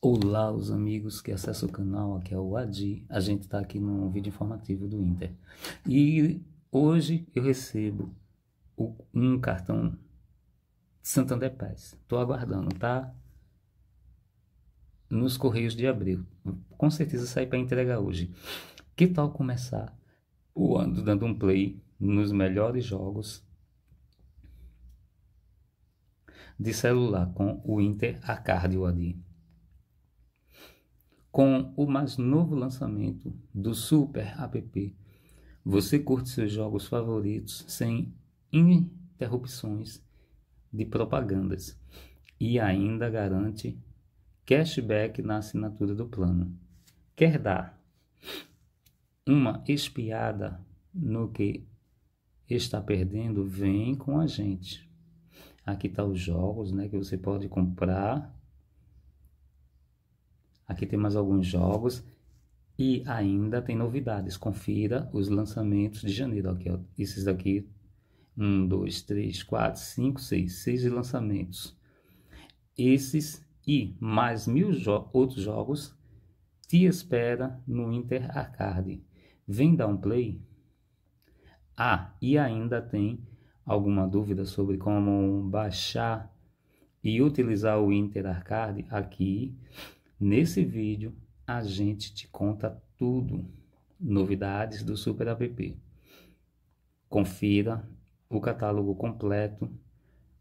Olá, os amigos que acessam o canal, aqui é o Adi. A gente está aqui num vídeo informativo do Inter. E hoje eu recebo um cartão Santander Paz. Estou aguardando, tá? Nos Correios de Abril. Com certeza sai para entregar hoje. Que tal começar o ano dando um play nos melhores jogos de celular com o Inter, a card o Adi? com o mais novo lançamento do Super App. Você curte seus jogos favoritos sem interrupções de propagandas e ainda garante cashback na assinatura do plano. Quer dar uma espiada no que está perdendo? Vem com a gente. Aqui tá os jogos, né, que você pode comprar Aqui tem mais alguns jogos e ainda tem novidades. Confira os lançamentos de janeiro. Aqui, ó. Esses daqui, 1, 2, 3, 4, 5, 6, 6 lançamentos. Esses e mais mil jo outros jogos te espera no Inter Arcade. Vem dar um play. Ah, e ainda tem alguma dúvida sobre como baixar e utilizar o Inter Arcade aqui Nesse vídeo, a gente te conta tudo, novidades do Super App. Confira o catálogo completo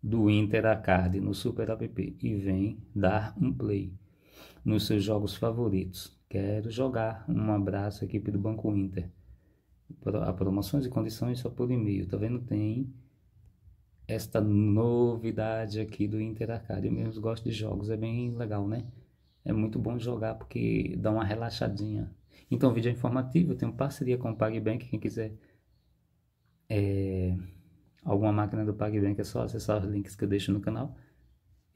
do Interacard no Super App e vem dar um play nos seus jogos favoritos. Quero jogar. Um abraço, equipe do Banco Inter. A promoções e condições só por e-mail. Tá vendo? Tem esta novidade aqui do Interacard. Eu mesmo gosto de jogos, é bem legal, né? é muito bom jogar porque dá uma relaxadinha. Então, o vídeo é informativo, eu tenho parceria com o PagBank, quem quiser é, alguma máquina do PagBank é só acessar os links que eu deixo no canal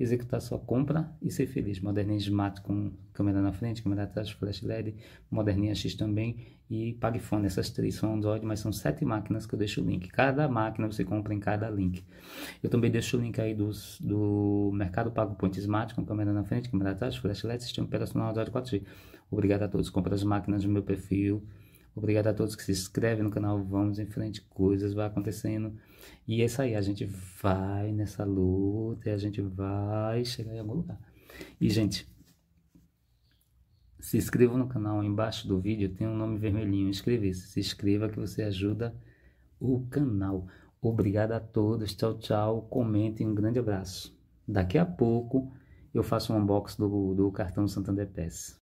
executar sua compra e ser feliz. Moderninha Smart com câmera na frente, câmera atrás, flash LED, Moderninha X também e Pagfone. Essas três são Android, mas são sete máquinas que eu deixo o link. Cada máquina você compra em cada link. Eu também deixo o link aí dos, do Mercado Pago Point Smart com câmera na frente, câmera atrás, flash LED, sistema operacional Android 4G. Obrigado a todos. Compra as máquinas no meu perfil. Obrigado a todos que se inscrevem no canal. Vamos em frente, coisas vão acontecendo. E é isso aí, a gente vai nessa luta e a gente vai chegar em algum lugar. E, gente, se inscreva no canal. Embaixo do vídeo tem um nome vermelhinho. Inscreva-se. Se inscreva que você ajuda o canal. Obrigado a todos. Tchau, tchau. Comentem. Um grande abraço. Daqui a pouco eu faço um unboxing do, do cartão Santander Pass.